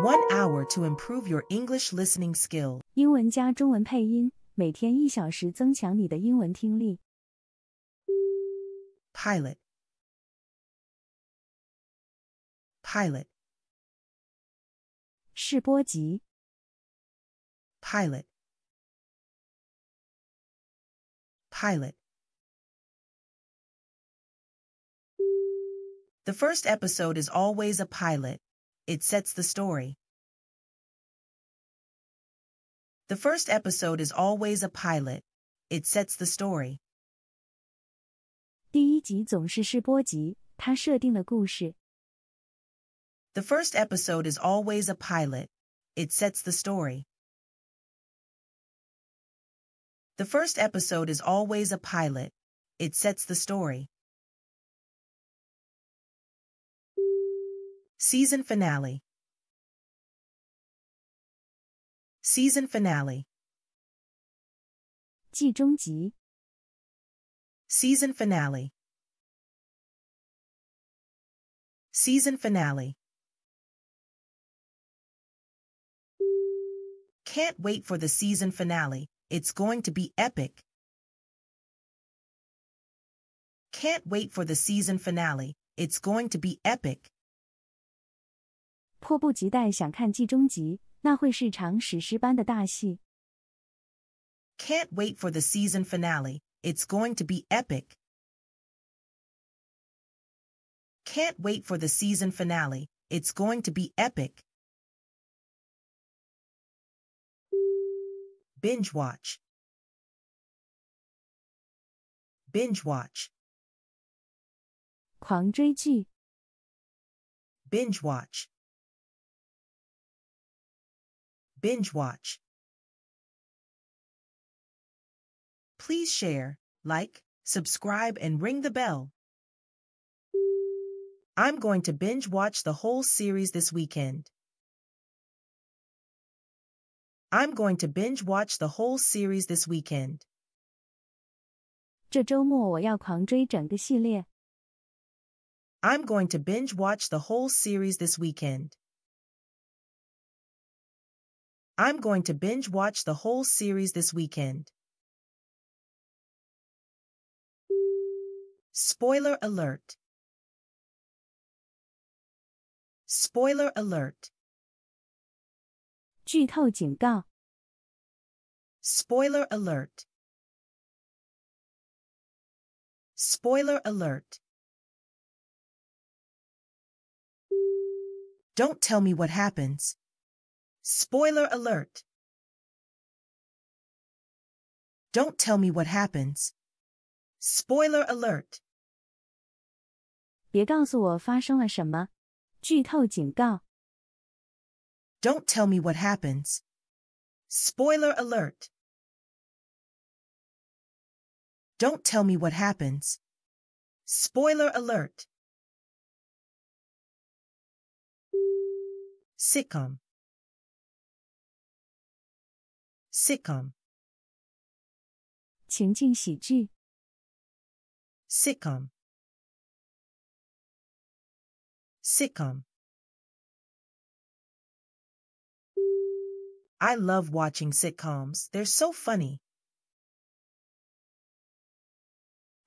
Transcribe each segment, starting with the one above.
One hour to improve your English listening skill. 英文加中文配音，每天一小时增强你的英文听力。Pilot. Pilot. 试播集。Pilot. Pilot. The first episode is always a pilot. It sets the story. The first episode is always a pilot. It sets the story. The first episode is always a pilot. It sets the story. The first episode is always a pilot. It sets the story. Season finale. Season finale. 季中集 Season finale. Season finale. Can't wait for the season finale. It's going to be epic. Can't wait for the season finale. It's going to be epic. 迫不及待想看季中集，那会是场史诗般的大戏。Can't wait for the season finale. It's going to be epic. Can't wait for the season finale. It's going to be epic. Binge watch. Binge watch. 狂追剧. Binge watch binge watch. Please share, like, subscribe, and ring the bell. I'm going to binge watch the whole series this weekend. I'm going to binge watch the whole series this weekend. i am going to binge watch the whole series this weekend. I'm going to binge watch the whole series this weekend. Spoiler alert. Spoiler alert. 剧透警告. Spoiler alert. Spoiler alert. Don't tell me what happens. Spoiler alert! Don't tell me what happens. Spoiler alert! 别告诉我发生了什么。剧透警告。Don't tell me what happens. Spoiler alert! Don't tell me what happens. Spoiler alert! Sitcom sitcom 情境喜剧 sitcom sitcom I love watching sitcoms. They're so funny.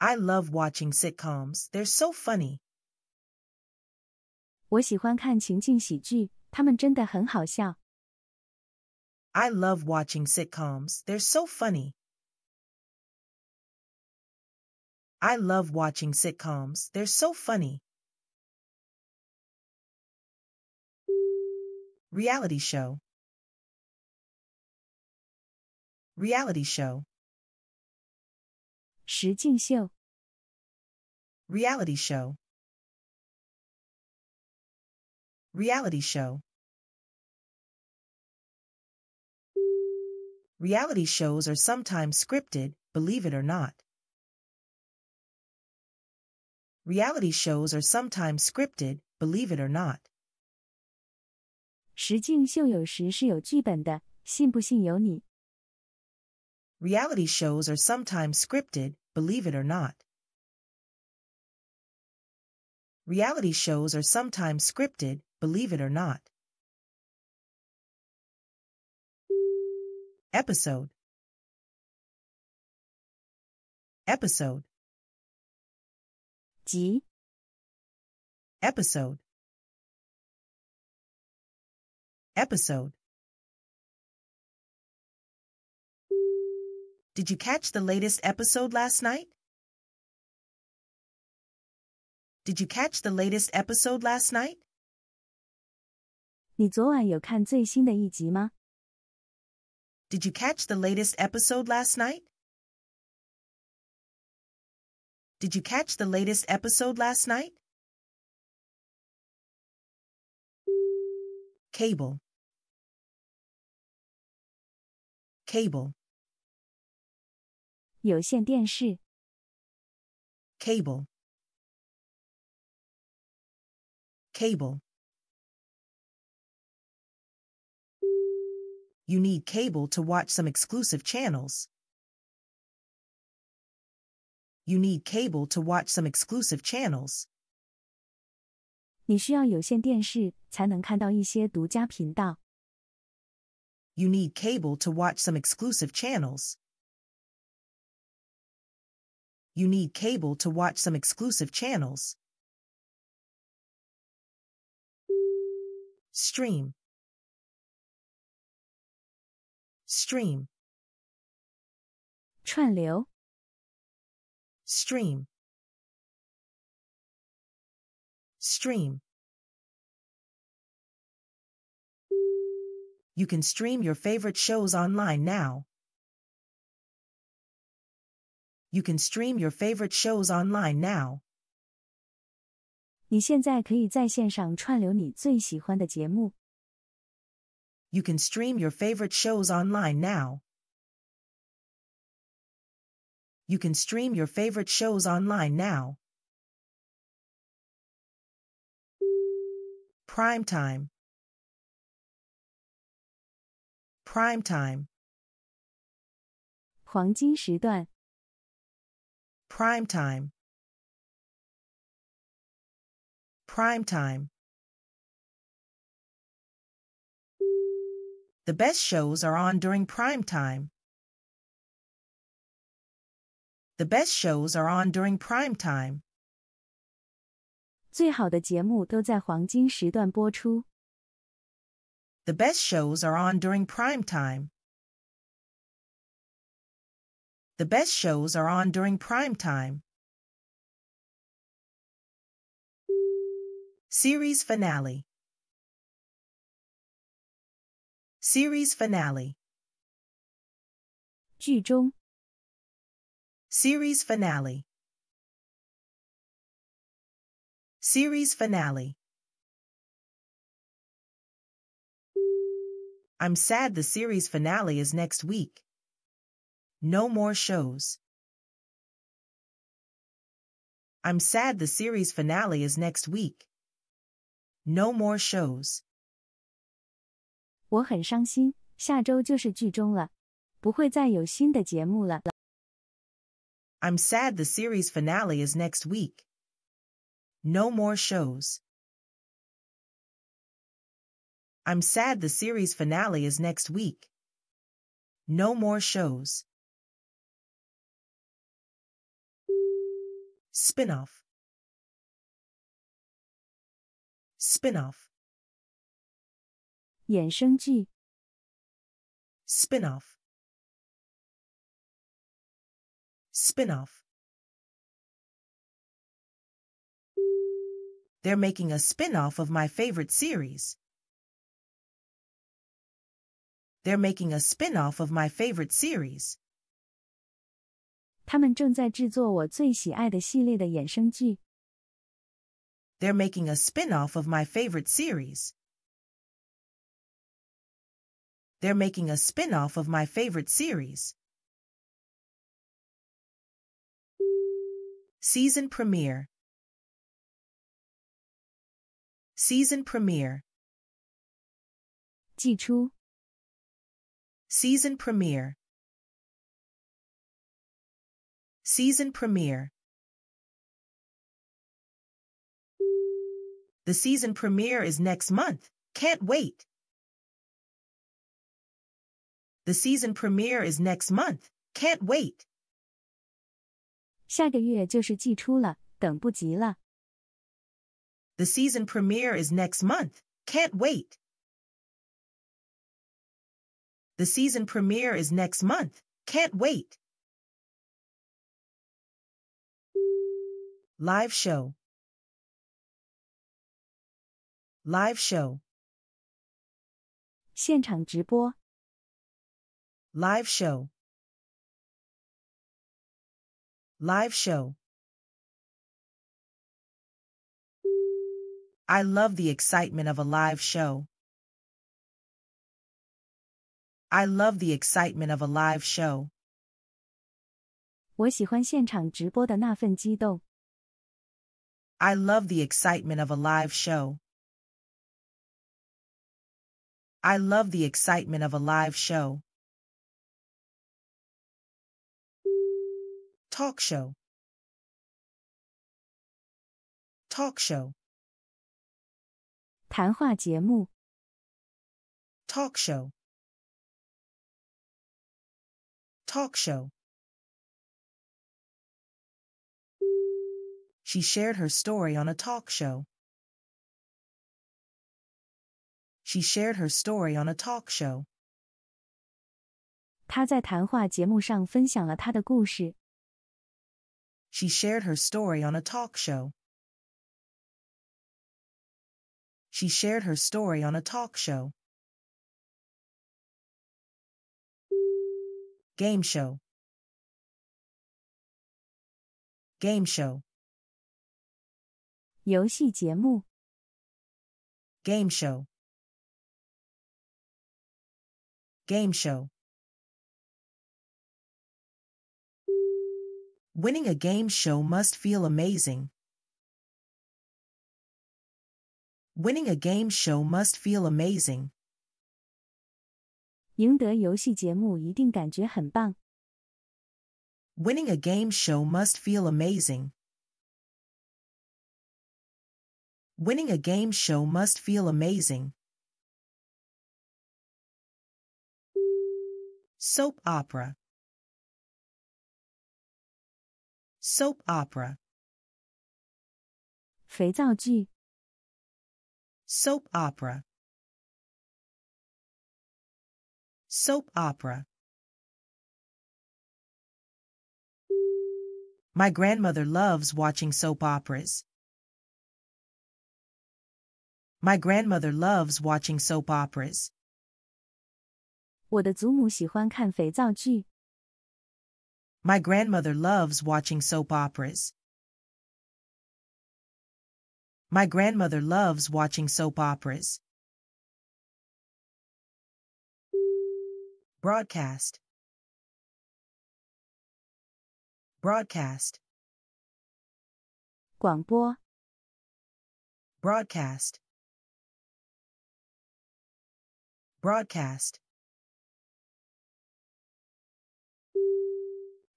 I love watching sitcoms. They're so funny. 我喜欢看情景喜剧，他们真的很好笑。I love watching sitcoms. They're so funny. I love watching sitcoms. They're so funny. Reality show. Reality show. 实境秀 Reality show. Reality show. Reality shows are sometimes scripted, believe it or not. Reality shows are sometimes scripted, believe it or not. Reality shows are sometimes scripted, believe it or not. Reality shows are sometimes scripted, believe it or not. episode episode 集 episode episode Did you catch the latest episode last night? Did you catch the latest episode last night? 你昨晚有看最新的一集吗？did you catch the latest episode last night? Did you catch the latest episode last night? Cable. Cable. 有线电视 Cable. Cable. you need cable to watch some exclusive channels. You need cable to watch some exclusive channels. need cable to watch some exclusive channels. You need cable to watch some exclusive channels. Stream stream 串流 stream stream You can stream your favorite shows online now. You can stream your favorite shows online now. 你现在可以在线上串流你最喜欢的节目。you can stream your favorite shows online now. You can stream your favorite shows online now. Prime time. Prime time. 黄金时段 Prime time. Prime time. The best shows are on during prime time. The best shows are on during prime time. The best shows are on during prime time. The best shows are on during prime time. Series finale Series finale. 剧中 Series finale. Series finale. I'm sad the series finale is next week. No more shows. I'm sad the series finale is next week. No more shows. 我很伤心，下周就是剧终了，不会再有新的节目了。I'm sad the series finale is next week. No more shows. I'm sad the series finale is next week. No more shows. Spinoff. Spinoff. 衍生剂 spin-off spin-off They're making a spin-off of my favorite series. They're making a spin-off of my favorite series. 他们正在制作我最喜爱的系列的衍生剧。They're making a spin-off of my favorite series. They're making a spin-off of my favorite series. Season premiere. Season premiere. Season premiere. Season premiere. The season premiere is next month. Can't wait. The season premiere is next month. Can't wait. 下个月就是季初了，等不及了。The season premiere is next month. Can't wait. The season premiere is next month. Can't wait. Live show. Live show. 现场直播。Live show. Live show. I love the excitement of a live show. I love the excitement of a live show. I love the excitement of a live show. I love the excitement of a live show. Talk show. Talk show. Talk show. Talk show. She shared her story on a talk show. She shared her story on a talk show. 她在谈话节目上分享了她的故事。she shared her story on a talk show. She shared her story on a talk show. Game show. Game show. 游戏节目 Game show. Game show. Winning a game show must feel amazing. Winning a game show must feel amazing. Winning a game show must feel amazing. Winning a game show must feel amazing. Soap opera soap opera 肥皂剧 soap opera soap opera My grandmother loves watching soap operas. My grandmother loves watching soap operas. 我的祖母喜欢看肥皂剧。my grandmother loves watching soap operas. My grandmother loves watching soap operas. Broadcast. Broadcast. 广播 Broadcast. Broadcast.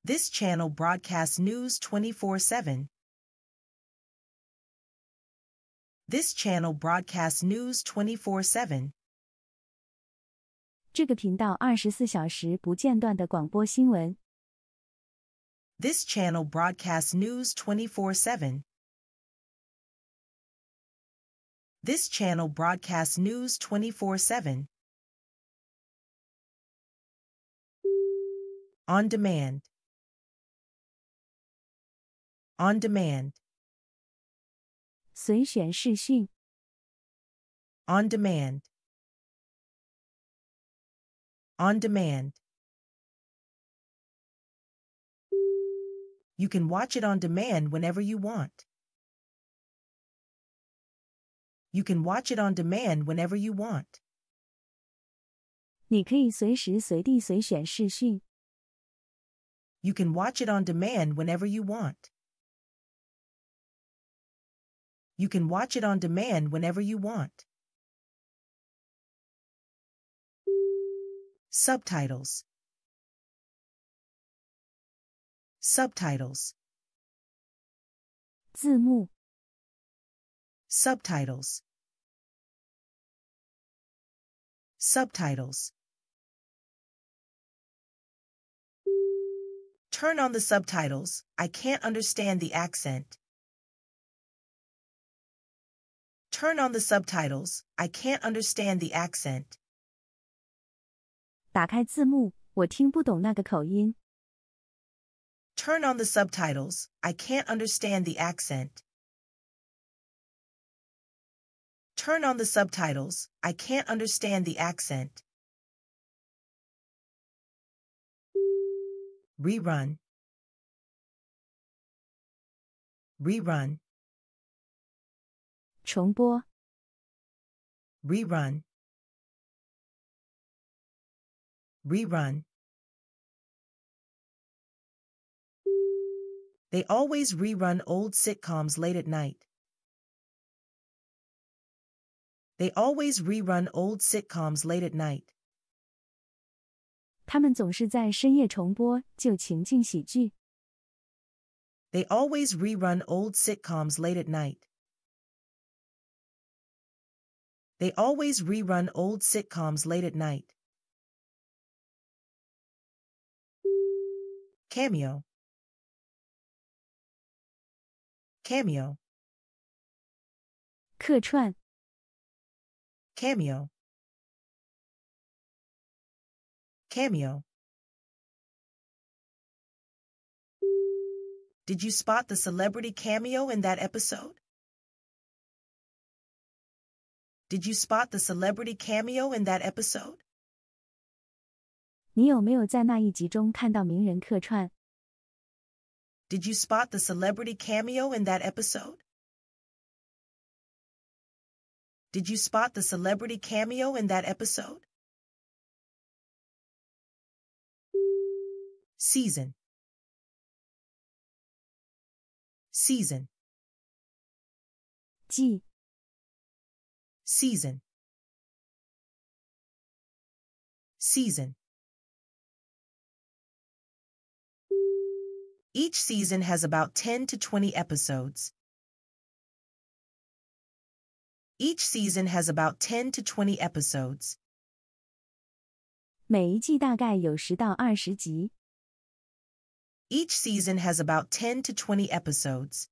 This channel broadcasts news 24-7. This channel broadcasts news 24-7. 这个频道二十四小时不间断的广播新闻。This channel broadcasts news 24-7. This channel broadcasts news 24-7. On demand. On demand. On demand. On demand. You can watch it on demand whenever you want. You can watch it on demand whenever you want. You can watch it on demand whenever you want. You can watch it on demand whenever you want. Subtitles Subtitles 字幕 Subtitles Subtitles Turn on the subtitles. I can't understand the accent. Turn on the subtitles. I can't understand the accent. 打开字幕，我听不懂那个口音。Turn on the subtitles. I can't understand the accent. Turn on the subtitles. I can't understand the accent. Rerun. Rerun. Rerun, Rerun. They always rerun old sitcoms late at night. They always rerun old sitcoms late at night. 他们总是在深夜重播旧情境喜剧。They always rerun old sitcoms late at night. They always rerun old sitcoms late at night. Cameo. Cameo. 客串 Cameo. Cameo. Did you spot the celebrity cameo in that episode? Did you spot the celebrity cameo in that episode? Did you spot the celebrity cameo in that episode? Did you spot the celebrity cameo in that episode? Season. Season. 季 season season Each season has about 10 to 20 episodes. Each season has about 10 to 20 episodes. 每一季大概有 Each season has about 10 to 20 episodes.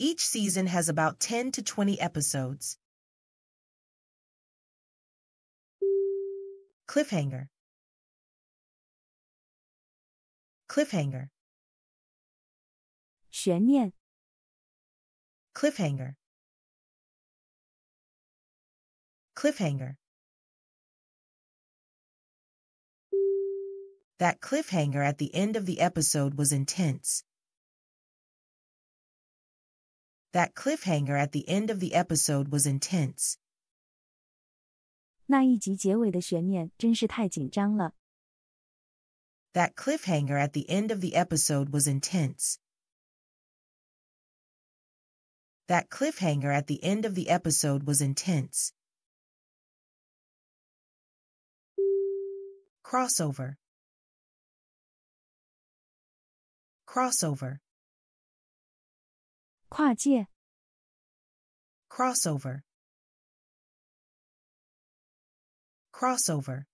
Each season has about 10 to 20 episodes. Cliffhanger. Cliffhanger. 悬念 Cliffhanger. Cliffhanger. That cliffhanger at the end of the episode was intense. That cliffhanger at the end of the episode was intense. 那一集结尾的悬念真是太紧张了。That cliffhanger at the end of the episode was intense. That cliffhanger at the end of the episode was intense. Crossover. Crossover. 跨界，crossover。crossover.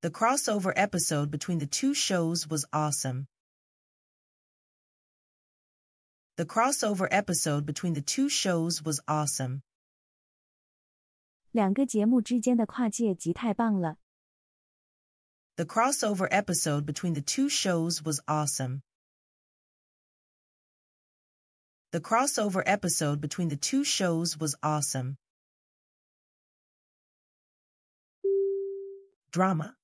The crossover episode between the two shows was awesome. The crossover episode between the two shows was awesome. 两个节目之间的跨界极太棒了。the crossover episode between the two shows was awesome. The crossover episode between the two shows was awesome. Drama.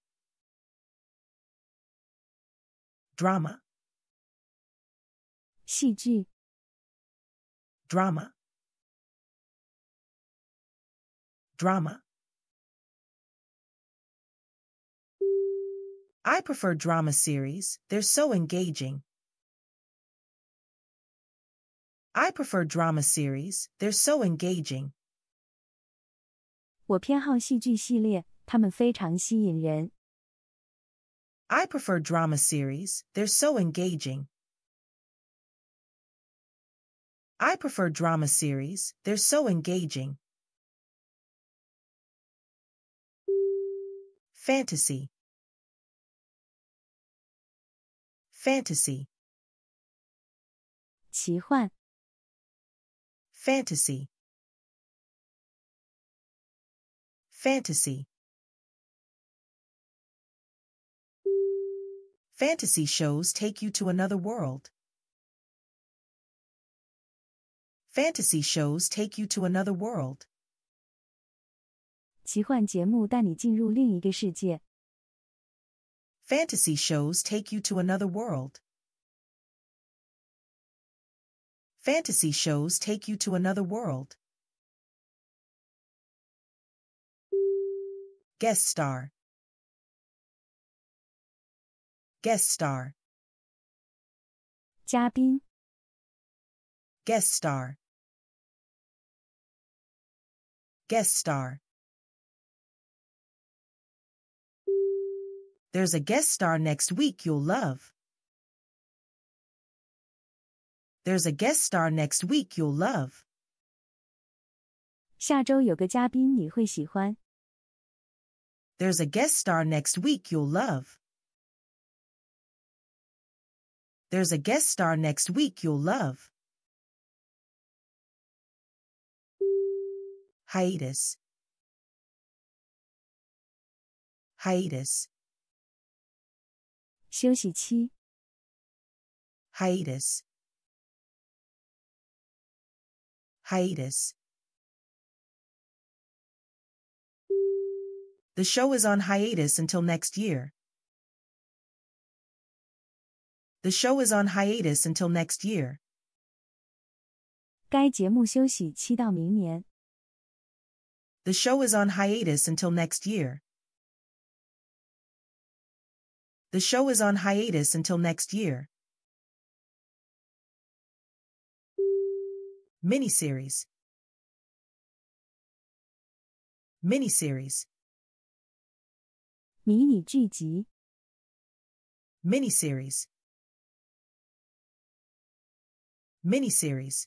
Drama. 戏剧 drama drama I prefer drama series, they're so engaging. I prefer drama series, they're so engaging. I prefer drama series, they're so engaging. I prefer drama series, they're so engaging. Fantasy fantasy 奇幻 fantasy fantasy fantasy shows take you to another world fantasy shows take you to another world 奇幻节目带你进入另一个世界。Fantasy shows take you to another world. Fantasy shows take you to another world. Guest star. Guest star. 嘉宾 Guest star. Guest star. There's a guest star next week you'll love. There's a guest star next week you'll love. There's a guest star next week you'll love. There's a guest star next week you'll love. Hiatus. Hiatus. 休息期 hiatus hiatus The show is on hiatus until next year. The show is on hiatus until next year. 该节目休息期到明年。The show is on hiatus until next year. The show is on hiatus until next year. Miniseries Miniseries series. Miniseries Miniseries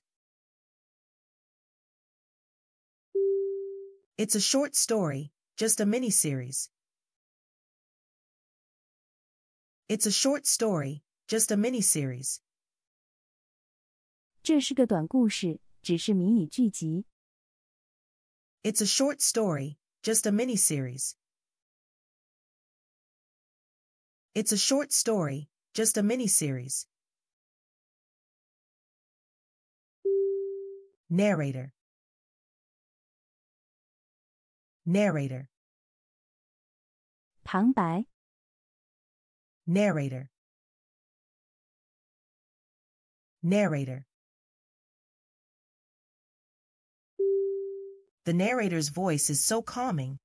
It's a short story, just a miniseries. It's a short story, just a mini series. miniseries. It's a short story, just a mini series. It's a short story, just a miniseries. Narrator. Narrator. 旁白 Narrator. Narrator. The narrator's voice is so calming.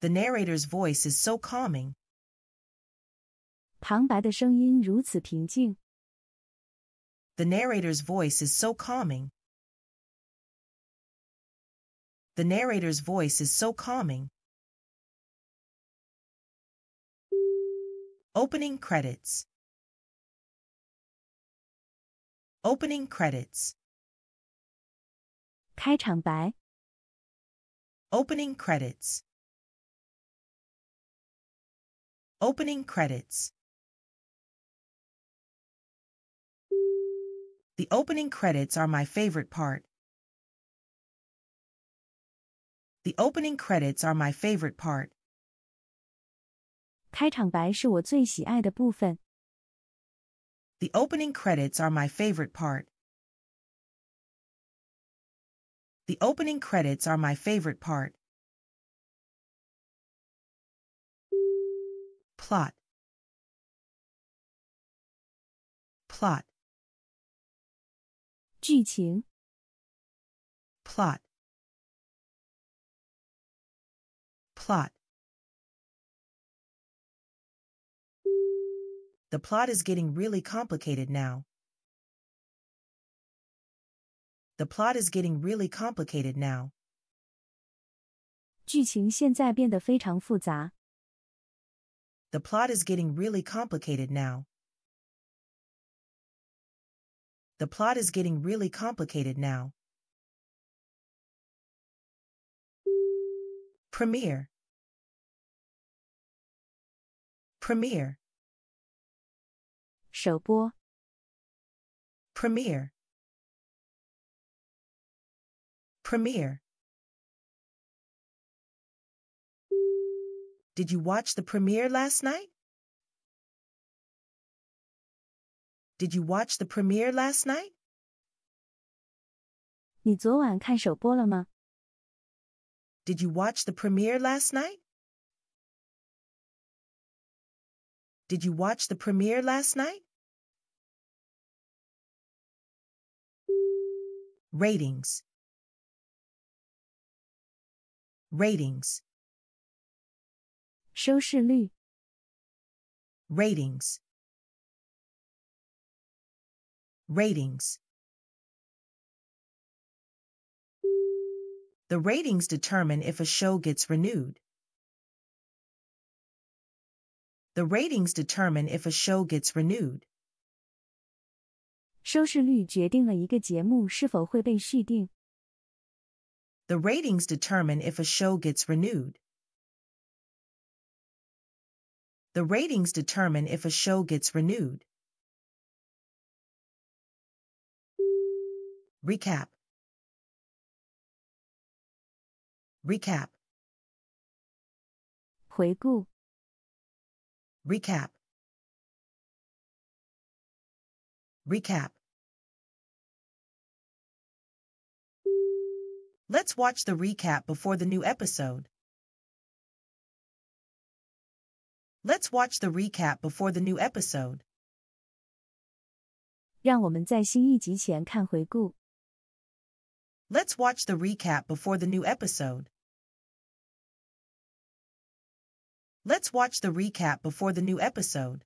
The narrator's voice is so calming. The narrator's voice is so calming. The narrator's voice is so calming. Opening credits. Opening credits. Opening credits. Opening credits. The opening credits are my favorite part. The opening credits are my favorite part. The opening credits are my favorite part. The opening credits are my favorite part. Plot. Plot. 剧情 Plot. Plot. The plot is getting really complicated now. The plot is getting really complicated now. The plot is getting really complicated now. The plot is getting really complicated now. Premiere. Premiere. 首播，premiere premiere Did you watch the premiere last night? Did you watch the premiere last night? Did you watch the premiere last night? Did you watch the premiere last night? ratings ratings 收视率 ratings ratings The ratings determine if a show gets renewed. The ratings determine if a show gets renewed. 收视率决定了一个节目是否会被续订。The ratings determine if a show gets renewed. The ratings determine if a show gets renewed. Recap. Recap. 回顾 Recap. Recap. Let's watch the recap before the new episode. Let's watch the recap before the new episode. 让我们在新一集前看回顾。Let's watch the recap before the new episode. Let's watch the recap before the new episode.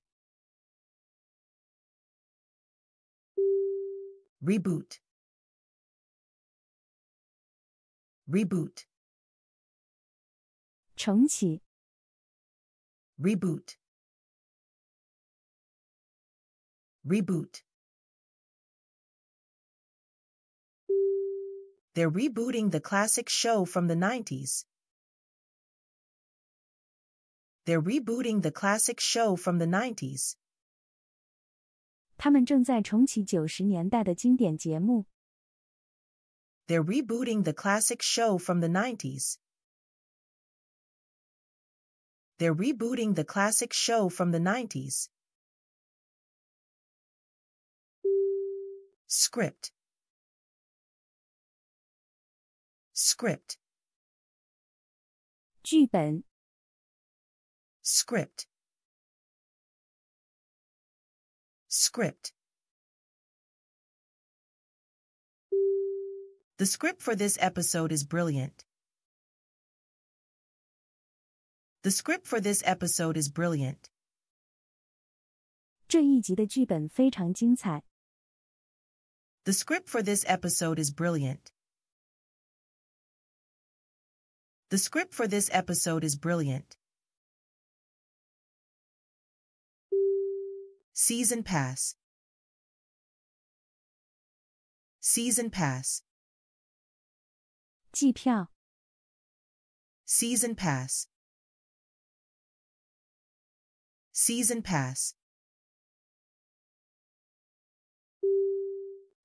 Reboot. reboot 重启 reboot reboot They're rebooting the classic show from the 90s. They're rebooting the classic show from the 90s. 他们正在重启九十年代的经典节目。they're rebooting the classic show from the 90s. They're rebooting the classic show from the 90s. Script. Script. 剧本 Script. Script. The script for this episode is brilliant. The script for this episode is brilliant. 这一集的剧本非常精彩. The script for this episode is brilliant. The script for this episode is brilliant. Season pass. Season pass. 季票 season pass season pass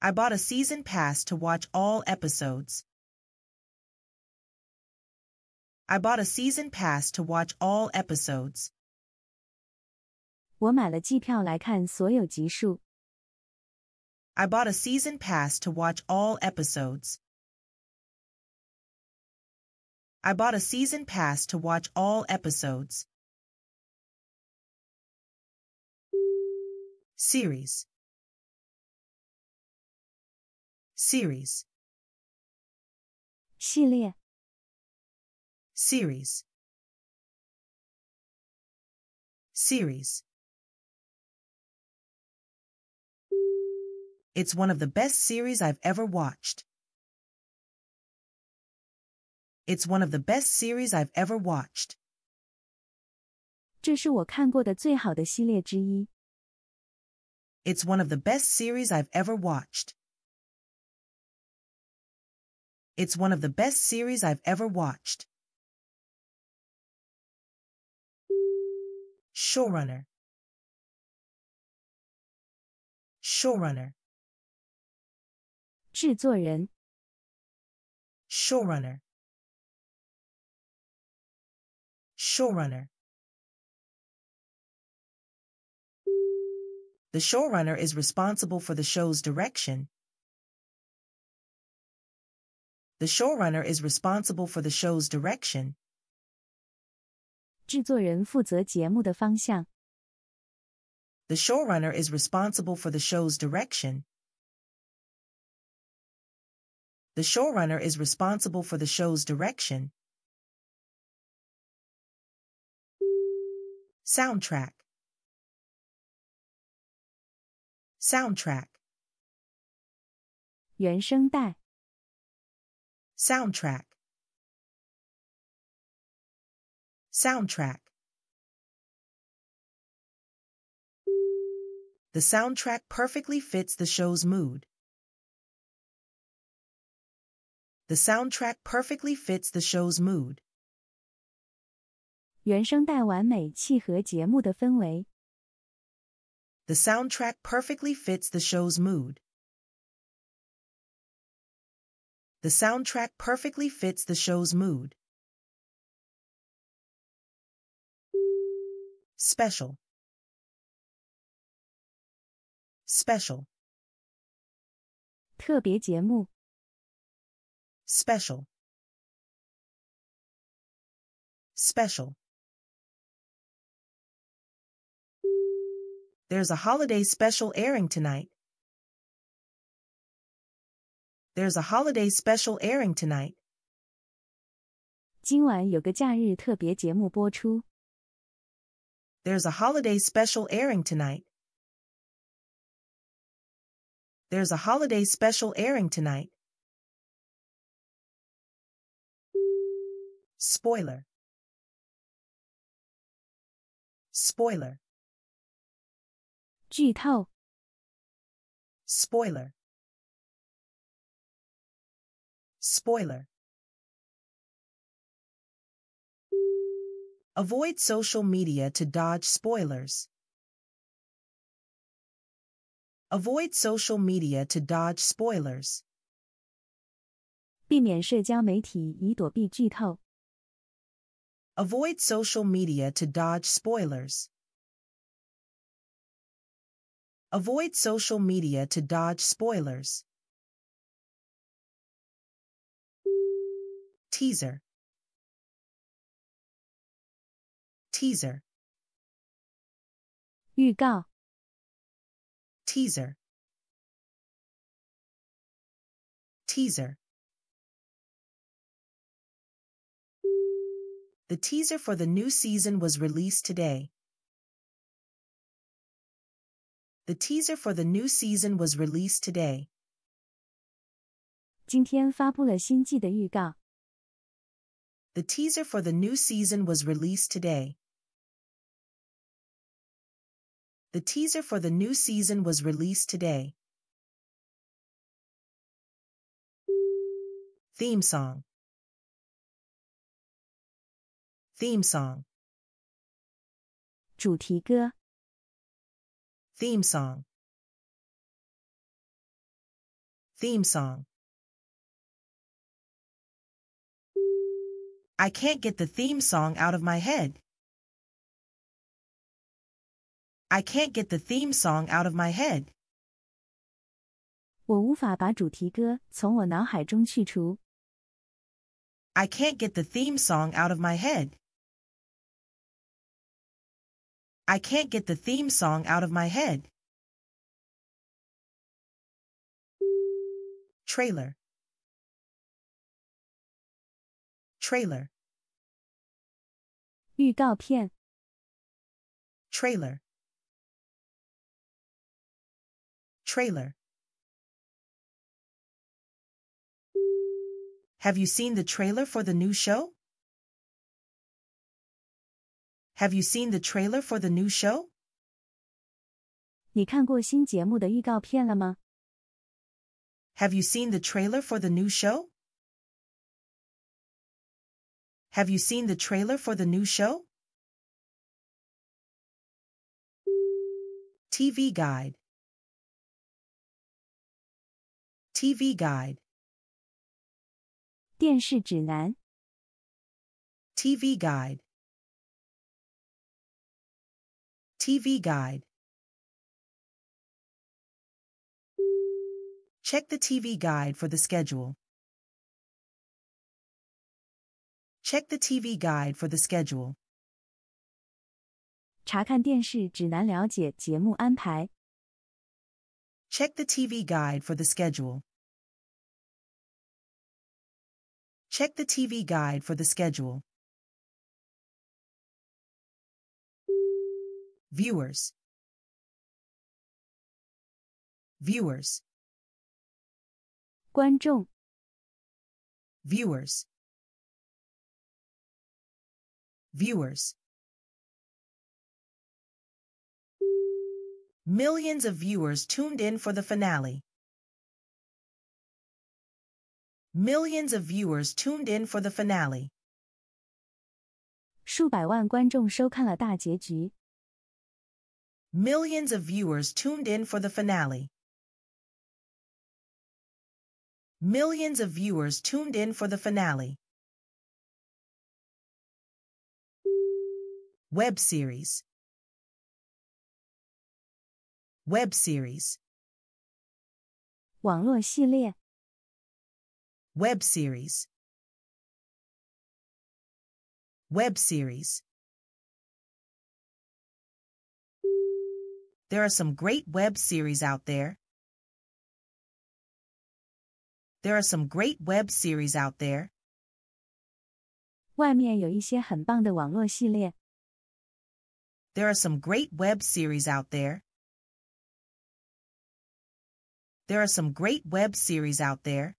I bought a season pass to watch all episodes. I bought a season pass to watch all episodes. 我买了季票来看所有集数。I bought a season pass to watch all episodes. I bought a season pass to watch all episodes. Series Series 系列 Series Series It's one of the best series I've ever watched. It's one of the best series I've ever watched. It's one of the best series I've ever watched. It's one of the best series I've ever watched. Showrunner. Showrunner. 制作人。Showrunner. showrunner. The showrunner is responsible for the show's direction. The showrunner is responsible for the show's direction. The showrunner is responsible for the show's direction. The showrunner is responsible for the show's direction. Soundtrack Soundtrack 原声带 Soundtrack Soundtrack The soundtrack perfectly fits the show's mood. The soundtrack perfectly fits the show's mood. 原声带完美契合节目的氛围。The soundtrack perfectly fits the show's mood. The soundtrack perfectly fits the show's mood. Special. Special. 特别节目. Special. Special. There's a holiday special airing tonight. There's a holiday special airing tonight. there's a holiday special airing tonight. There's a holiday special airing tonight. Spoiler. Spoiler. 剧透，spoiler spoiler Avoid social media to dodge spoilers. Avoid social media to dodge spoilers. 避免社交媒体以躲避剧透。Avoid social media to dodge spoilers. Avoid social media to dodge spoilers. Teaser. Teaser. 预告 Teaser. Teaser. The teaser for the new season was released today. The teaser for the new season was released today. The teaser for the new season was released today. The teaser for the new season was released today. Theme song. Theme song. 主题歌 Theme song. Theme song. I can't get the theme song out of my head. I can't get the theme song out of my head. 我无法把主题歌从我脑海中去除。I can't get the theme song out of my head. I can't get the theme song out of my head. Trailer Trailer 预告片 Trailer Trailer Have you seen the trailer for the new show? Have you seen the trailer for the new show? Have you seen the trailer for the new show? Have you seen the trailer for the new show? TV Guide TV Guide 电视指南 TV Guide TV guide. Check the TV guide for the schedule. Check the TV guide for the schedule. Check the TV guide for the schedule. Check the TV guide for the schedule. viewers viewers 观众 viewers viewers millions of viewers tuned in for the finale millions of viewers tuned in for the finale 数百万观众收看了大结局。Millions of viewers tuned in for the finale. Millions of viewers tuned in for the finale. Web series. Web series. 网络系列 Web series. Web series. There are some great web series out there. There are some great web series out there. are some great web series out there. There are some great web series out there.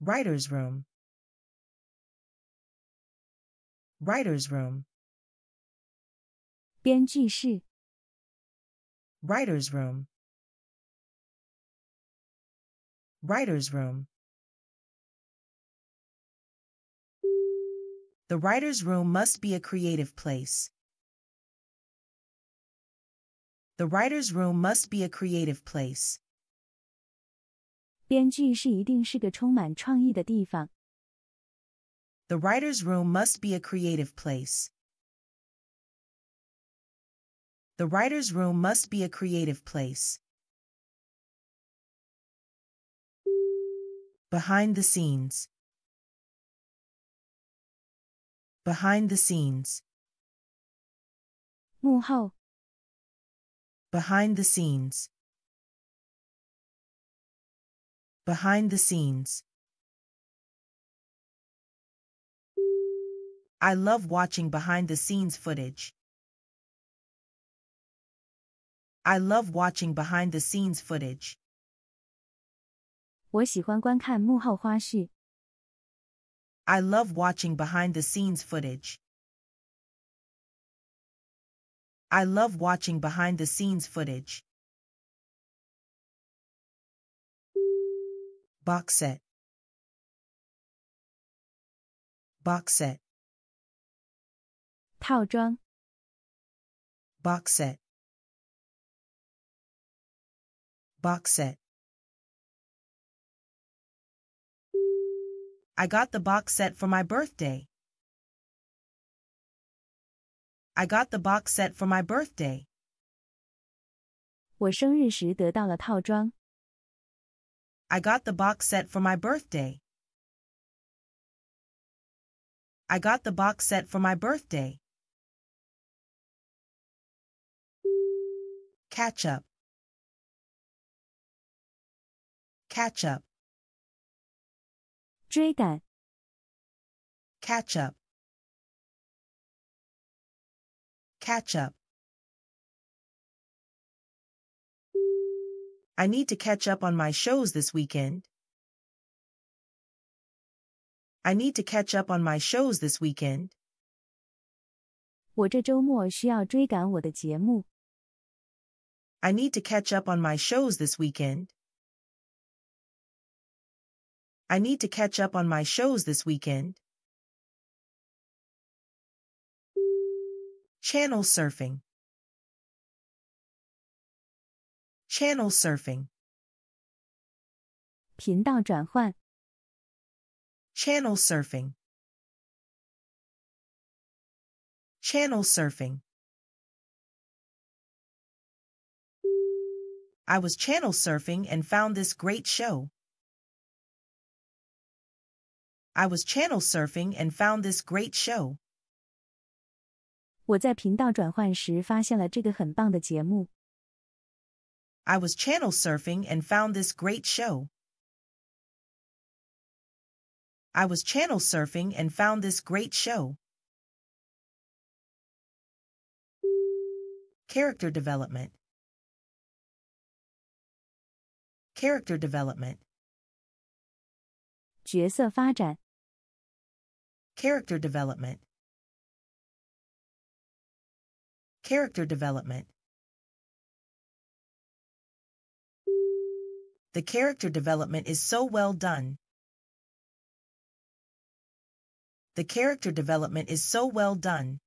Writer's Room Writer's Room Writer's room, writer's room. The writer's room must be a creative place. The writer's room must be a creative place. The writer's room must be a creative place. The writer's room must be a creative place. Behind the scenes. Behind the scenes. 幕后 Behind the scenes. Behind the scenes. I love watching behind the scenes footage. I love watching behind the scenes footage. I love watching behind the scenes footage. I love watching behind the scenes footage. Box set. Box set. 套装 Box set. box set. I got the box set for my birthday. I got the box set for my birthday. 我生日时得到了套装. I got the box set for my birthday. I got the box set for my birthday. Catch up. catch up 追赶 catch up catch up I need to catch up on my shows this weekend. I need to catch up on my shows this weekend. 我这周末需要追赶我的节目. I need to catch up on my shows this weekend. I need to catch up on my shows this weekend. Channel surfing. Channel surfing. 频道转换. Channel surfing. Channel surfing. I was channel surfing and found this great show. I was channel surfing and found this great show. 我在频道转换时发现了这个很棒的节目. I was channel surfing and found this great show. I was channel surfing and found this great show. Character development. Character development. 角色发展 Character development. Character development. The character development is so well done. The character development is so well done.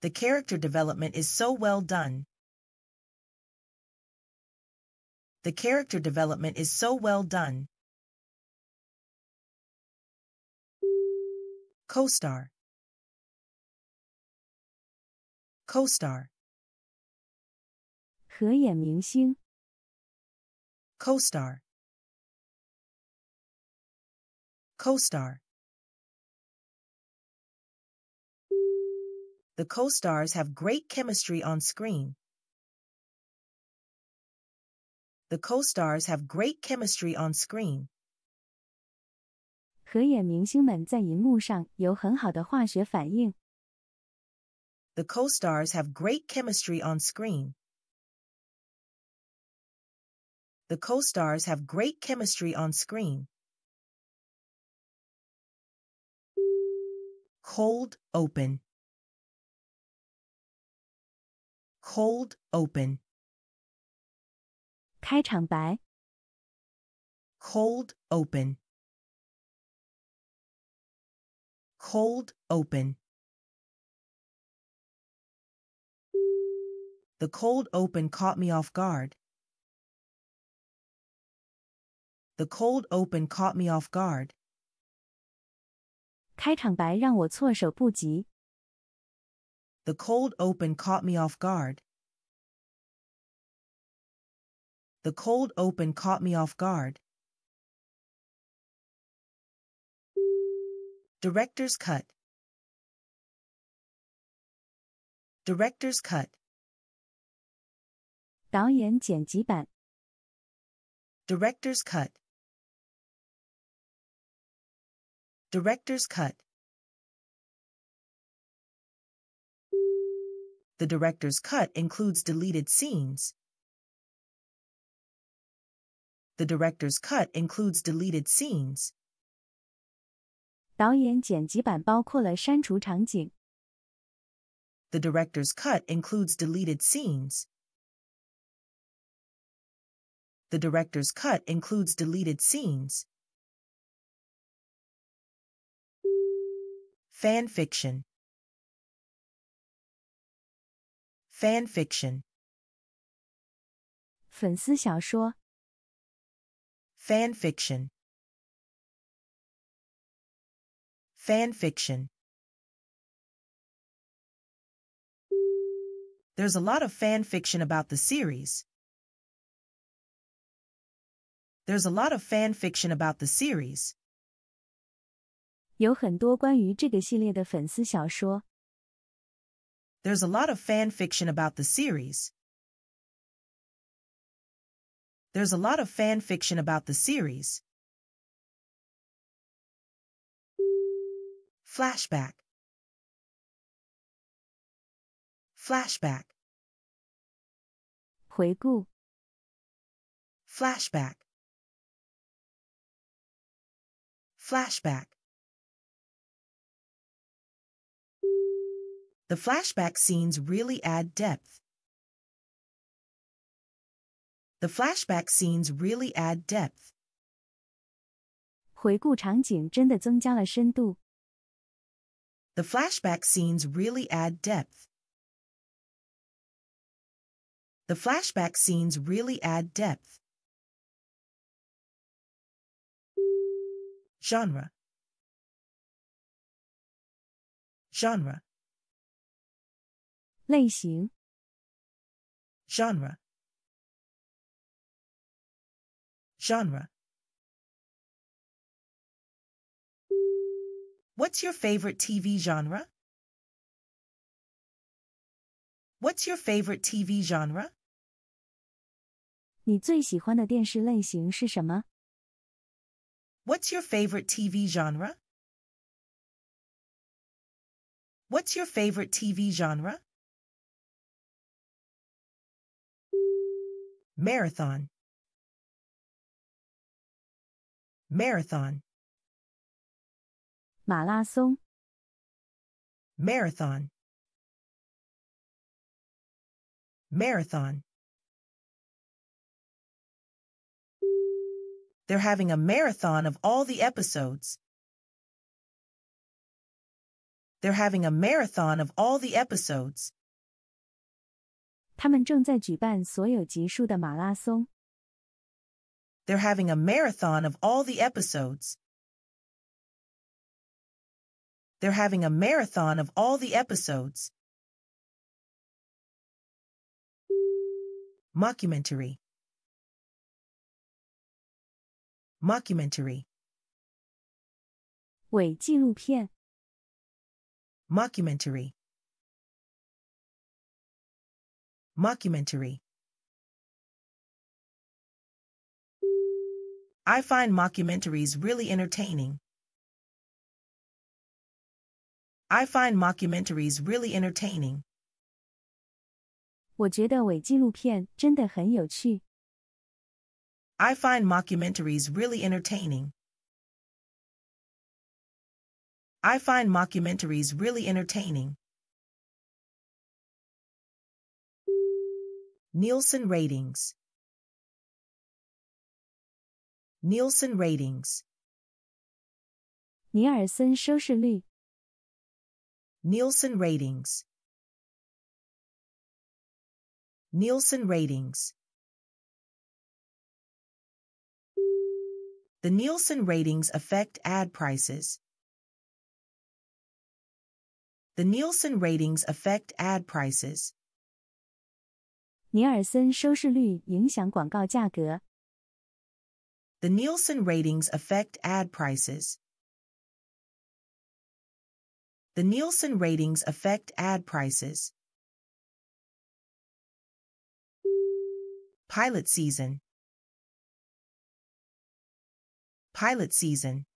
The character development is so well done. The character development is so well done. Co-star Co-star 合演明星 Co-star Co-star The co-stars have great chemistry on screen. the co-stars have great chemistry on screen. 合演明星们在银幕上有很好的化学反应。The co-stars have great chemistry on screen. The co-stars have great chemistry on screen. Cold open. Cold open. 开场白：cold open, cold open. The cold open caught me off guard. The cold open caught me off guard. 开场白让我措手不及。The cold open caught me off guard. The cold open caught me off guard. Director's Cut Director's Cut 导演剪辑版 Director's Cut Director's Cut The Director's Cut includes deleted scenes, the director's cut includes deleted scenes. The director's cut includes deleted scenes. The director's cut includes deleted scenes. Fan fiction. Fan fiction. 粉丝小说 Fan fiction. Fan fiction. There's a lot of fan fiction about the series. There's a lot of fan fiction about the series. 有很多关于这个系列的粉丝小说。There's a lot of fan fiction about the series. There's a lot of fan fiction about the series. Flashback. Flashback. 回顾 Flashback. Flashback. The flashback scenes really add depth. The flashback scenes really add depth. The flashback scenes really add depth. The flashback scenes really add depth. Genre. Genre. 类型 Genre. genre. What's your favorite TV genre? What's your favorite TV genre? What's your favorite TV genre? What's your favorite TV genre? Marathon. marathon Marathon. marathon marathon They're having a marathon of all the episodes. They're having a marathon of all the episodes. 他们正在举办所有集数的马拉松。they're having a marathon of all the episodes. They're having a marathon of all the episodes. Mockumentary. Mockumentary. 伪纪录片 Mockumentary. Mockumentary. I find mockumentaries really entertaining. I find mockumentaries really entertaining. I find mockumentaries really entertaining. I find mockumentaries really entertaining. Nielsen ratings Nielsen ratings. Nielsen ratings. Nielsen ratings. The Nielsen ratings affect ad prices. The Nielsen ratings affect ad prices. 尼尔森收视率影响广告价格。the Nielsen ratings affect ad prices. The Nielsen ratings affect ad prices. Pilot season. Pilot season.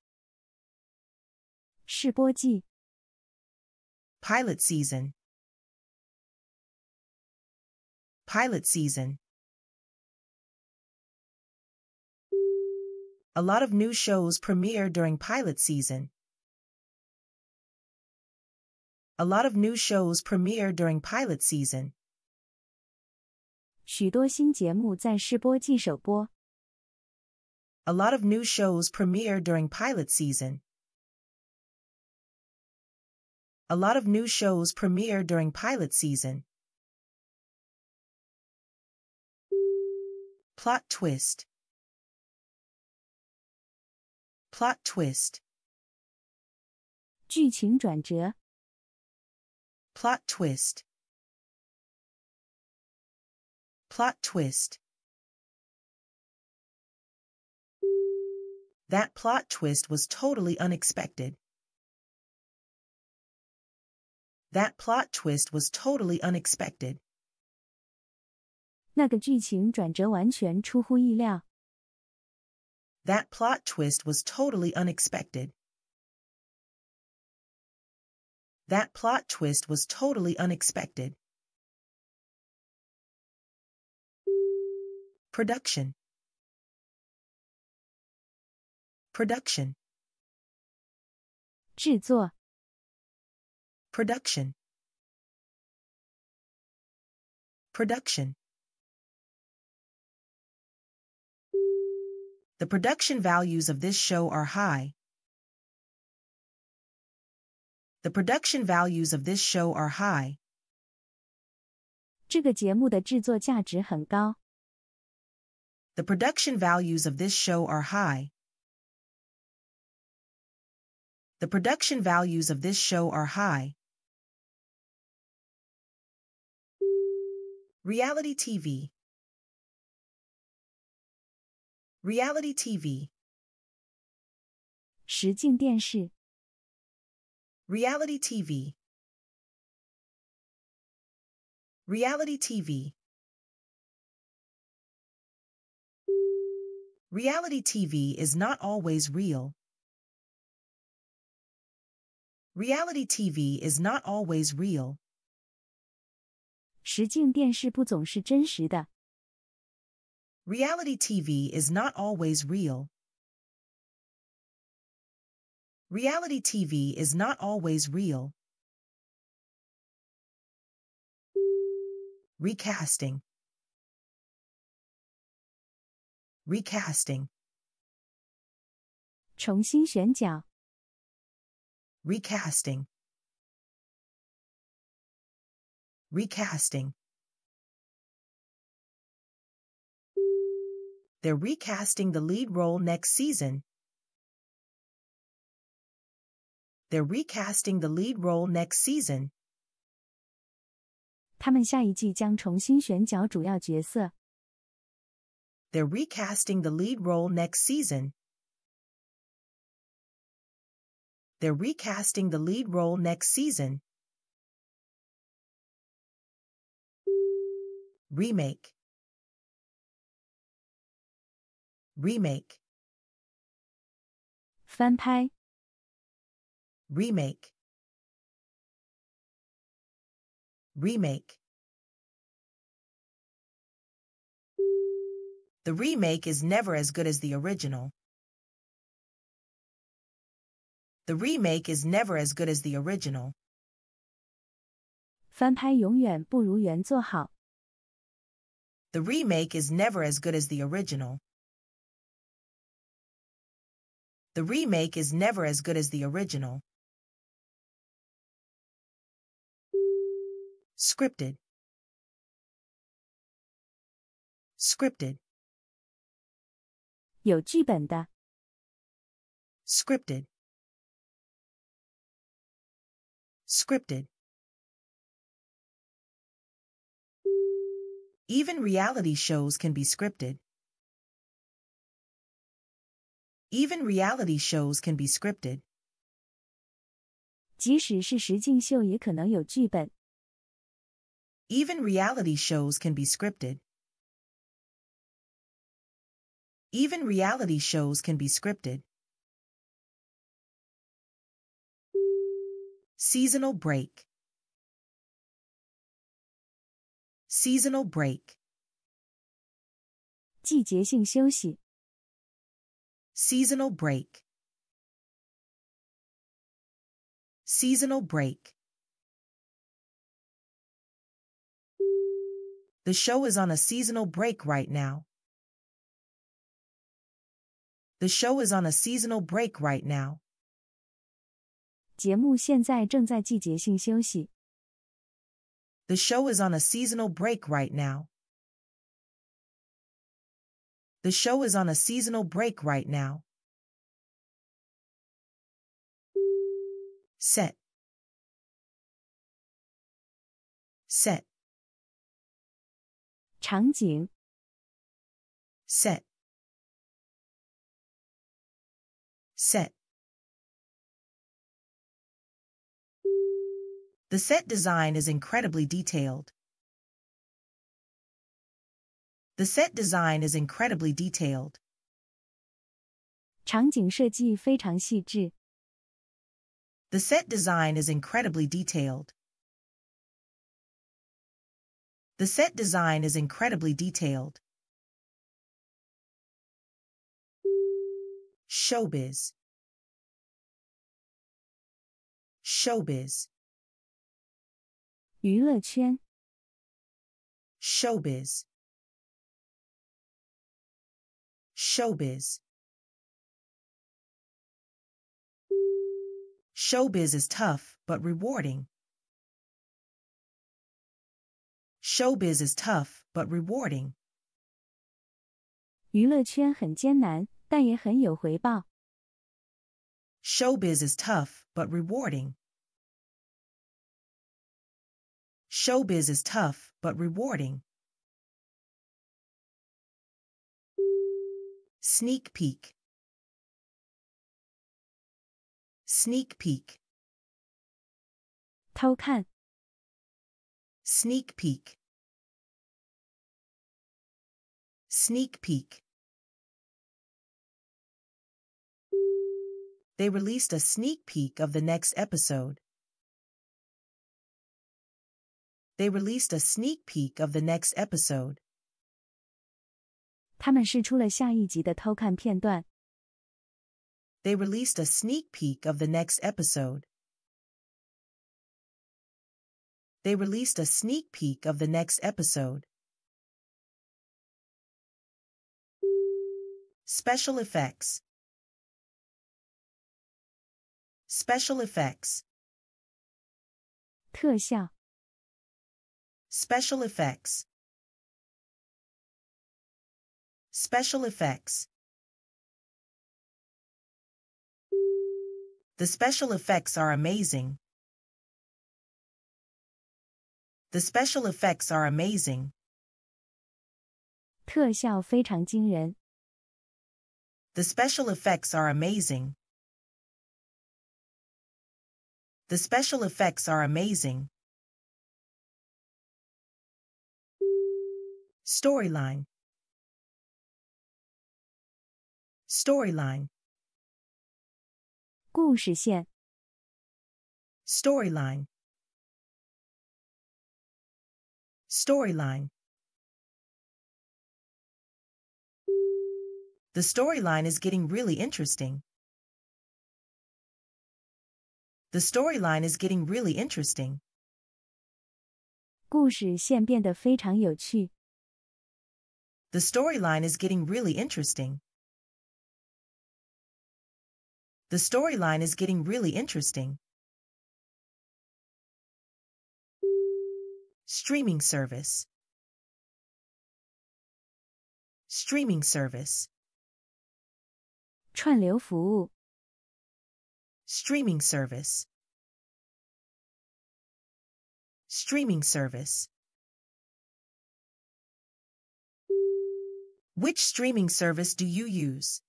试播季. Pilot season. Pilot season. a lot of new shows premiere during pilot season. A lot of new shows premiere during pilot season. A lot of new shows premiere during pilot season. A lot of new shows premiere during pilot season. Plot twist Plot twist. Plot twist. Plot twist. That plot twist was totally unexpected. That plot twist was totally unexpected. 那个剧情转折完全出乎意料。that plot twist was totally unexpected. That plot twist was totally unexpected. Production. Production. 制作 Production. Production. The production values of this show are high. The production values of this show are high. 这个节目的制作价值很高。The production values of this show are high. The production values of this show are high. Reality TV Reality TV. Reality TV. Reality TV. Reality TV is not always real. Reality TV is not always real. 实境电视不总是真实的。Reality TV is not always real. Reality TV is not always real. Recasting. Recasting. Recasting. Recasting. They're recasting the lead role next season. They're recasting the lead role next season. 他们下一季将重新选角主要角色。They're recasting the lead role next season. They're recasting the lead role next season. Remake remake 翻拍 remake remake The remake is never as good as the original. The remake is never as good as the original. The remake is never as good as the original. The remake is never as good as the original. Scripted. Scripted. Scripted. Even reality shows can be scripted. Even reality shows can be scripted. Even reality shows can be scripted. Even reality shows can be scripted. Seasonal break. Seasonal break. 季节性休息。Seasonal break. Seasonal break. The show is on a seasonal break right now. The show is on a seasonal break right now. 节目现在正在季节性休息。The show is on a seasonal break right now. The show is on a seasonal break right now. Set. Set. 场景 set set The set design is incredibly detailed. The set design is incredibly detailed. The set design is incredibly detailed. The set design is incredibly detailed. Showbiz. Showbiz. 娱乐圈。Showbiz. Showbiz. Showbiz is tough but rewarding. Showbiz is tough but rewarding. Showbiz is tough but rewarding. Showbiz is tough but rewarding. Sneak peek. Sneak peek. 偷看. Sneak peek. Sneak peek. They released a sneak peek of the next episode. They released a sneak peek of the next episode. 他们试出了下一集的偷看片段。They released a sneak peek of the next episode. They released a sneak peek of the next episode. Special effects. Special effects. 特效. Special effects. Special effects The special effects are amazing. The special effects are amazing. 特效非常惊人. The special effects are amazing. The special effects are amazing. Storyline Storyline. 故事线。Storyline. Storyline. The storyline is getting really interesting. The storyline is getting really interesting. 故事线变得非常有趣. The storyline is getting really interesting. The storyline is getting really interesting. Streaming service. Streaming service. Streaming service. Streaming service. Which streaming service do you use?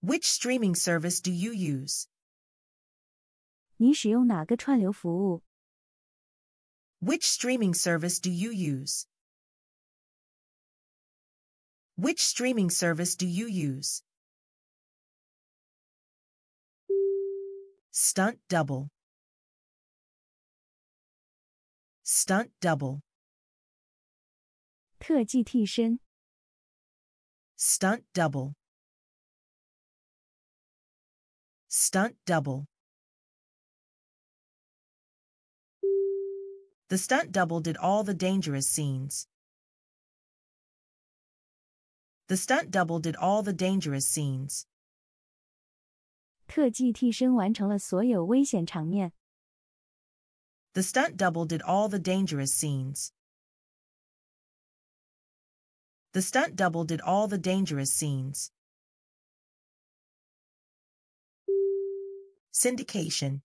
Which streaming service do you use? Which streaming service do you use? Which streaming service do you use? Stunt double. Stunt double. Stunt double. Stunt double. The stunt double did all the dangerous scenes. The stunt double did all the dangerous scenes. The stunt double did all the dangerous scenes. The stunt double did all the dangerous scenes. syndication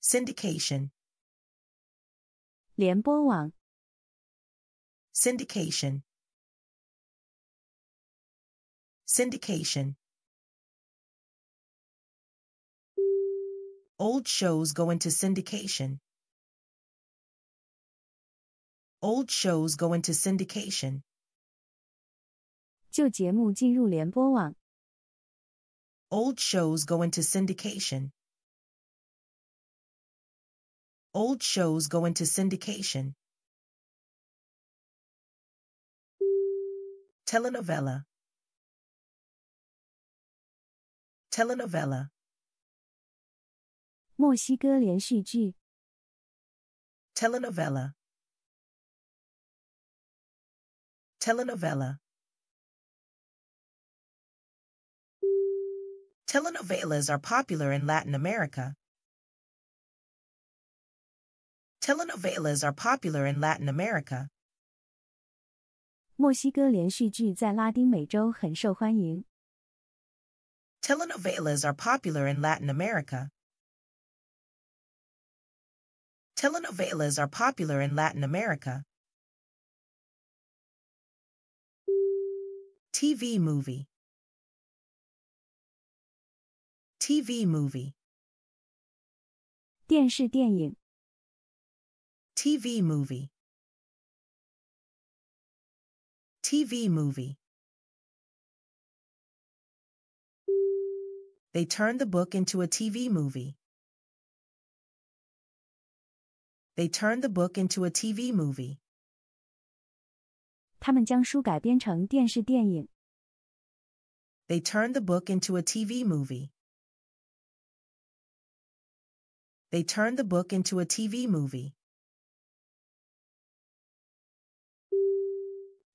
syndication 联播网 syndication syndication old shows go into syndication old shows go into syndication 旧节目进入联播网 Old shows go into syndication. Old shows go into syndication. Telenovela. Telenovela. Telenovela. Telenovela. Telenovelas are popular in Latin America. Telenovelas are popular in Latin America. 墨西哥连续剧在拉丁美洲很受欢迎。Telenovelas are popular in Latin America. Telenovelas are popular in Latin America. TV movie TV movie 电视电影 TV movie TV movie They turned the book into a TV movie. They turned the book into a TV movie. 他们将书改编成电视电影。They turned the book into a TV movie. They turned the book into a TV movie.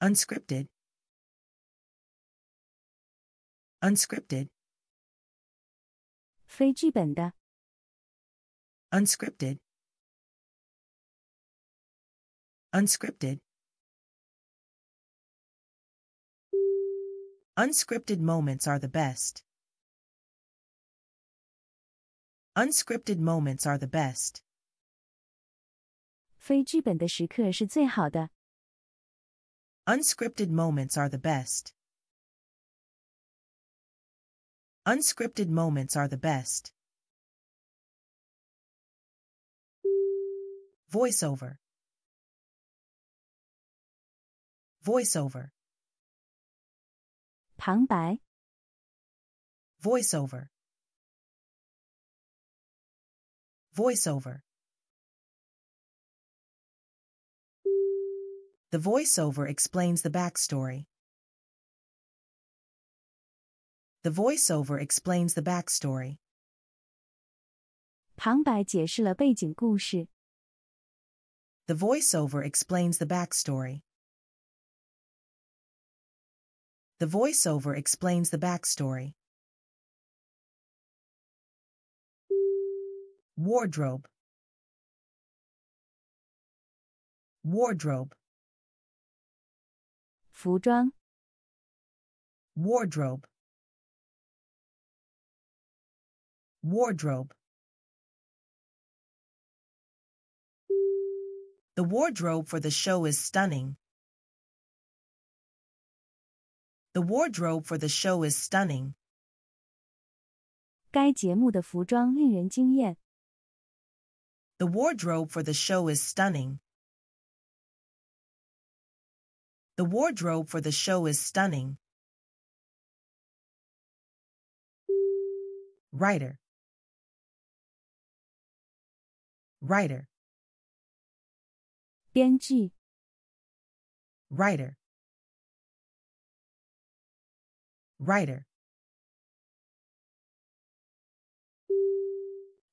Unscripted. Unscripted. Unscripted. Unscripted. Unscripted moments are the best. Unscripted moments are the best. Unscripted moments are the best. Unscripted moments are the best. Voiceover. Voiceover. 旁白. Voiceover. Voiceover The voiceover explains the backstory. The voiceover explains the backstory. voiceover explains the backstory. The voiceover explains the backstory. wardrobe wardrobe 服装 wardrobe wardrobe The wardrobe for the show is stunning. The wardrobe for the show is stunning. 该节目的服装令人惊艳。the wardrobe for the show is stunning. The wardrobe for the show is stunning. Writer. Writer. 编剧 Writer. Writer.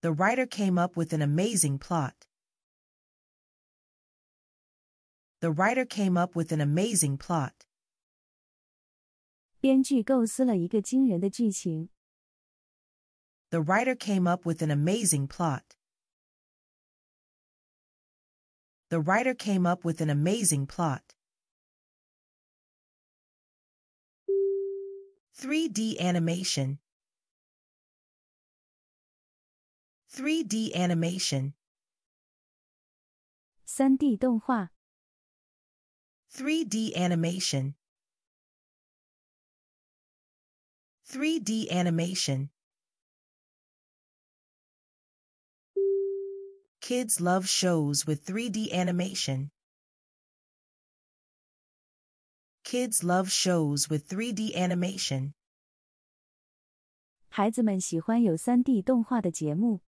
the writer came up with an amazing plot. The writer came up with an amazing plot. The writer came up with an amazing plot. The writer came up with an amazing plot. 3D animation 3D animation 3D 3D animation 3D animation Kids love shows with 3D animation. Kids love shows with 3D animation. 孩子们喜欢有 3D 动画的节目。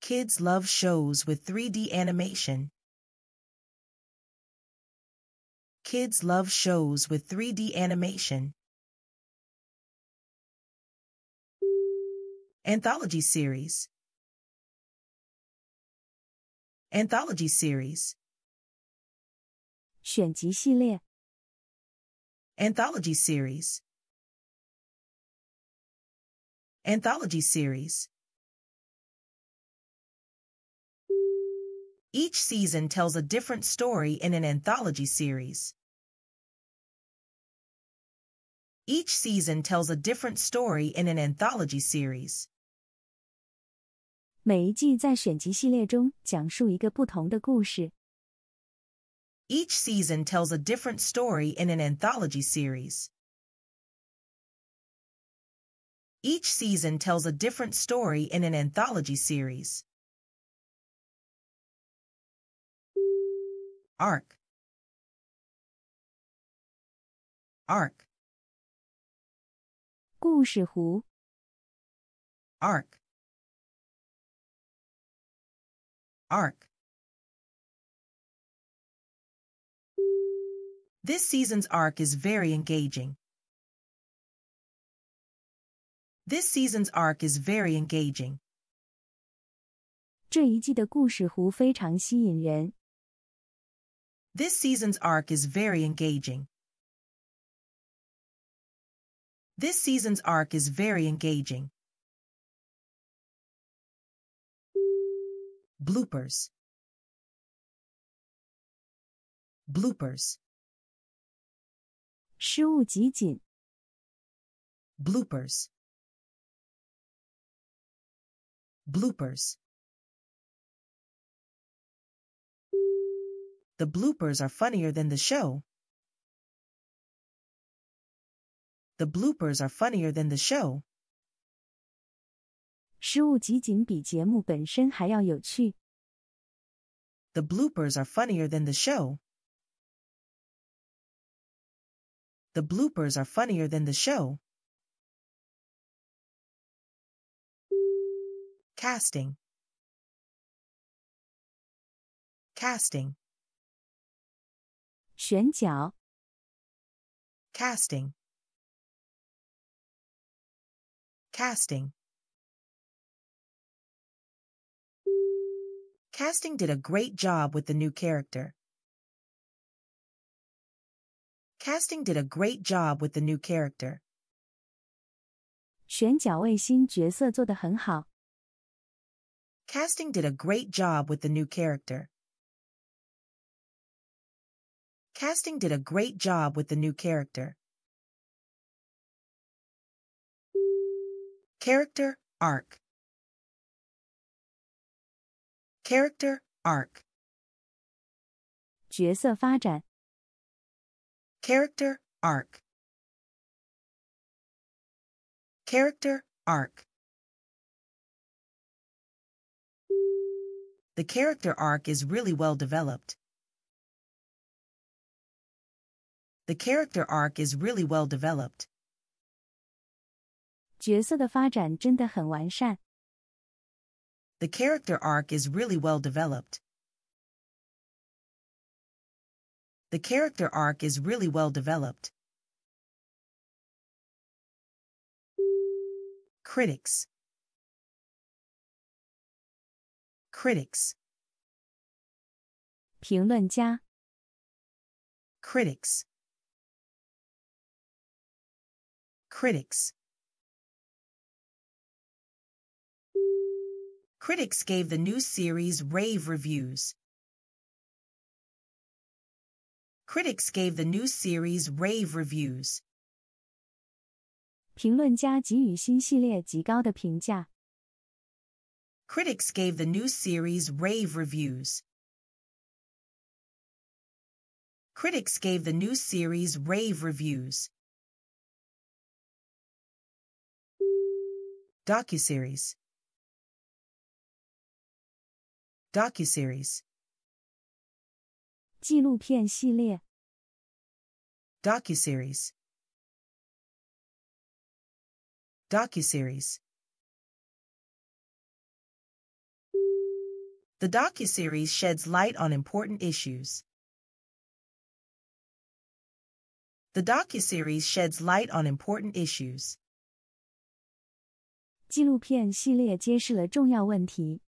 Kids love shows with 3D animation. Kids love shows with 3D animation. Anthology series. Anthology series. 选集系列 Anthology series. Anthology series. Each season tells a different story in an anthology series. Each season tells a different story in an anthology series. Each season tells a different story in an anthology series. Each season tells a different story in an anthology series. arc arc 故事湖 arc arc This season's arc is very engaging. This season's arc is very engaging. 这一季的故事湖非常吸引人。this season's arc is very engaging. This season's arc is very engaging. Bloopers. Bloopers. 失误集锦. Bloopers. Bloopers. The bloopers are funnier than the show. The bloopers are funnier than the show. 失误集锦比节目本身还要有趣。The bloopers are funnier than the show. The bloopers are funnier than the show. Casting. Casting. 选角 casting casting casting did a great job with the new character casting did a great job with the new character casting did a great job with the new character Casting did a great job with the new character. Character Arc Character Arc 角色发展 Character Arc Character Arc The character arc is really well developed. The character arc is really well developed. The character arc is really well developed. The character arc is really well developed. Critics Critics 评论家 Critics critics. Critics gave the new series rave reviews. Critics gave the new series rave reviews. 评论家给予新系列极高的评价。Critics gave the new series rave reviews. Critics gave the new series rave reviews. docuseries docuseries 纪录片系列 docuseries docuseries The docuseries sheds light on important issues. The docuseries sheds light on important issues. 纪录片系列揭示了重要问题。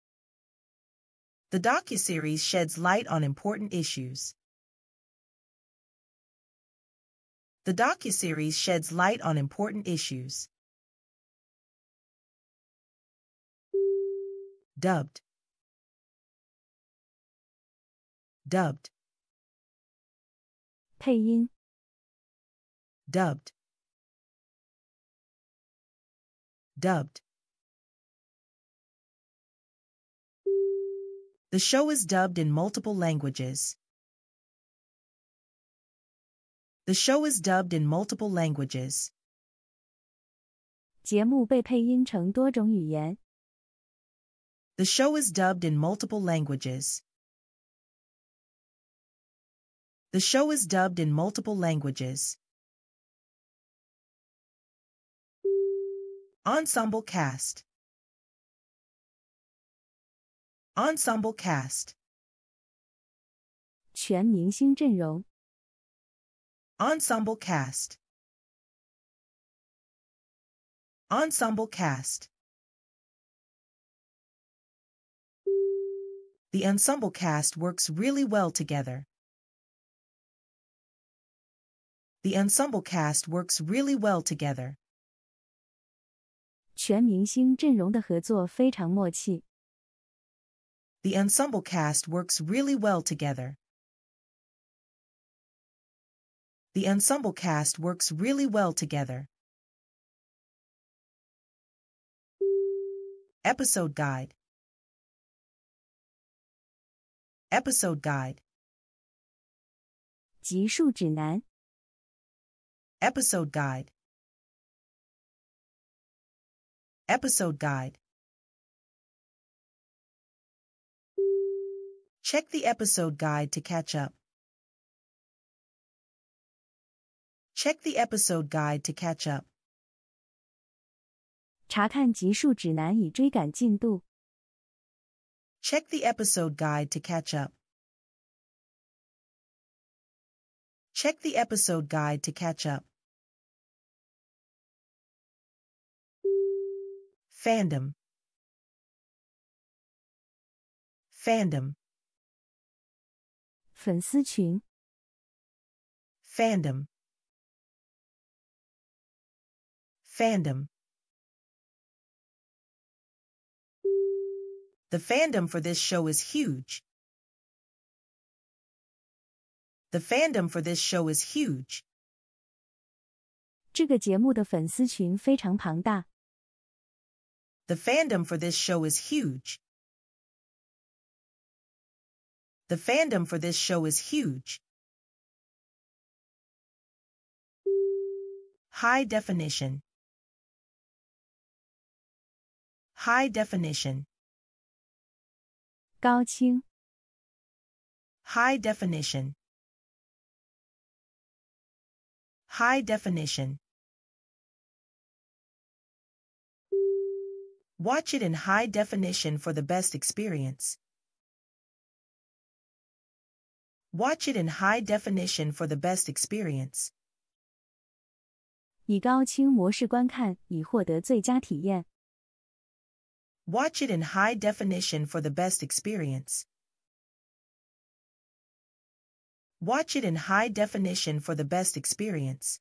The docuseries sheds light on important issues. The docuseries sheds light on important issues. Dubbed. Dubbed. 配音 Dubbed. Dubbed. The show is dubbed in multiple languages. The show is dubbed in multiple languages. 节目被配音成多种语言。The show is dubbed in multiple languages. The show is dubbed in multiple languages. Ensemble cast Ensemble cast. Ensemble cast. Ensemble cast. The ensemble cast works really well together. The ensemble cast works really well together. 全明星阵容的合作非常默契。the ensemble cast works really well together. The ensemble cast works really well together. Episode Guide Episode Guide 集数指南 Episode Guide Episode Guide Check the episode guide to catch up. Check the episode guide to catch up. 查看集数指南以追赶进度。Check the episode guide to catch up. Check the episode guide to catch up. Fandom. Fandom. 粉丝群 fandom fandom The fandom for this show is huge. The fandom for this show is huge. 这个节目的粉丝群非常庞大。The fandom for this show is huge. The fandom for this show is huge. High definition. High definition. 高清 High definition. High definition. Watch it in high definition for the best experience. Watch it in high definition for the best experience. 以高清模式观看，以获得最佳体验。Watch it in high definition for the best experience. Watch it in high definition for the best experience.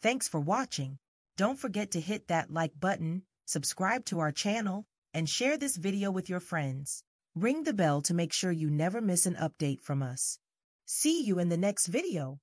Thanks for watching. Don't forget to hit that like button, subscribe to our channel, and share this video with your friends. Ring the bell to make sure you never miss an update from us. See you in the next video.